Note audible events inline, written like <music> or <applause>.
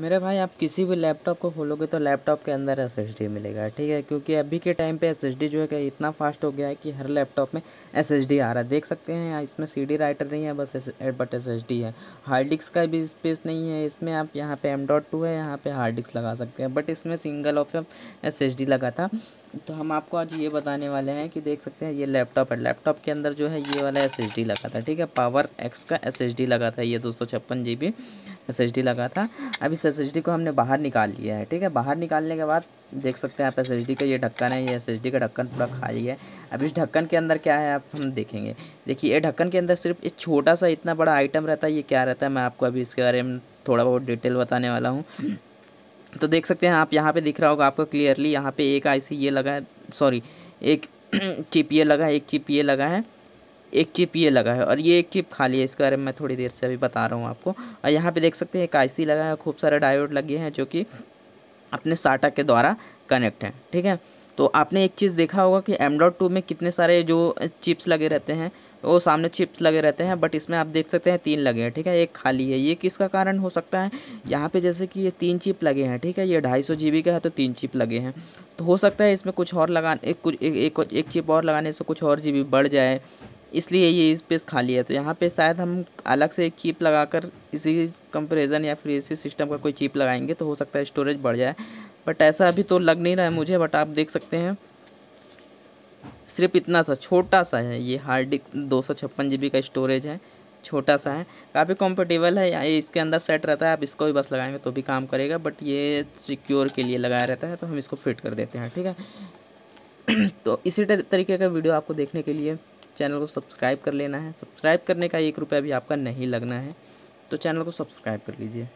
मेरे भाई आप किसी भी लैपटॉप को खोलोगे तो लैपटॉप के अंदर एस मिलेगा ठीक है क्योंकि अभी के टाइम पे एस जो है कि इतना फास्ट हो गया है कि हर लैपटॉप में एस आ रहा है देख सकते हैं इसमें सी राइटर नहीं है बस एस बट एस है हार्ड डिस्क का भी स्पेस नहीं है इसमें आप यहाँ पे एम डॉट टू है यहाँ पे हार्ड डिस्क लगा सकते हैं बट इसमें सिंगल ऑफ एस लगा था तो हम आपको आज ये बताने वाले हैं कि देख सकते हैं ये लैपटॉप है लैपटॉप के अंदर जो है ये वाला एस लगा था ठीक है पावर एक्स का एस लगा था ये दो सौ छप्पन जी बी एस लगा था अब इस एस को हमने बाहर निकाल लिया है ठीक है बाहर निकालने के बाद देख सकते हैं आप एस का ये ढक्कन है ये एस का ढक्कन पूरा खाली है अब इस ढक्कन के अंदर क्या है आप हम देखेंगे देखिए ये ढक्कन के अंदर सिर्फ एक छोटा सा इतना बड़ा आइटम रहता है ये क्या रहता है मैं आपको अभी इसके बारे में थोड़ा बहुत डिटेल बताने वाला हूँ तो देख सकते हैं आप यहाँ पर दिख रहा होगा आपको क्लियरली यहाँ पर एक सी ये लगा है सॉरी एक चिप <clears throat> ये लगा है एक चिप ये लगा है एक चिप ये लगा है और ये एक चिप खाली है इसके बारे में मैं थोड़ी देर से अभी बता रहा हूँ आपको और यहाँ पे देख सकते हैं एक आईसी लगा है खूब सारे डायोड लगे हैं जो कि अपने साटा के द्वारा कनेक्ट हैं ठीक है तो आपने एक चीज़ देखा होगा कि एम डॉट टू में कितने सारे जो चिप्स लगे रहते हैं वो सामने चिप्स लगे रहते हैं बट इसमें आप देख सकते हैं तीन लगे हैं ठीक है एक खाली है ये किसका कारण हो सकता है यहाँ पे जैसे कि ये तीन चिप लगे हैं ठीक है ये ढाई सौ जी का है तो तीन चिप लगे हैं तो हो सकता है इसमें कुछ और लगा एक कुछ एक, एक, एक चिप और लगाने से कुछ और जी बढ़ जाए इसलिए ये स्पेस खाली है तो यहाँ पे शायद हम अलग से एक चीप लगाकर इसी कंपेरिजन या फिर इसी सिस्टम का कोई चीप लगाएंगे तो हो सकता है स्टोरेज बढ़ जाए बट ऐसा अभी तो लग नहीं रहा है मुझे बट आप देख सकते हैं सिर्फ इतना सा छोटा सा है ये हार्ड डिस्क दो सौ छप्पन जी बी का स्टोरेज है छोटा सा है काफ़ी कंफर्टेबल है ये इसके अंदर सेट रहता है आप इसको भी बस लगाएंगे तो भी काम करेगा बट ये सिक्योर के लिए लगाया रहता है तो हम इसको फिट कर देते हैं ठीक है <clears throat> तो इसी तरीके का वीडियो आपको देखने के लिए चैनल को सब्सक्राइब कर लेना है सब्सक्राइब करने का एक रुपया भी आपका नहीं लगना है तो चैनल को सब्सक्राइब कर लीजिए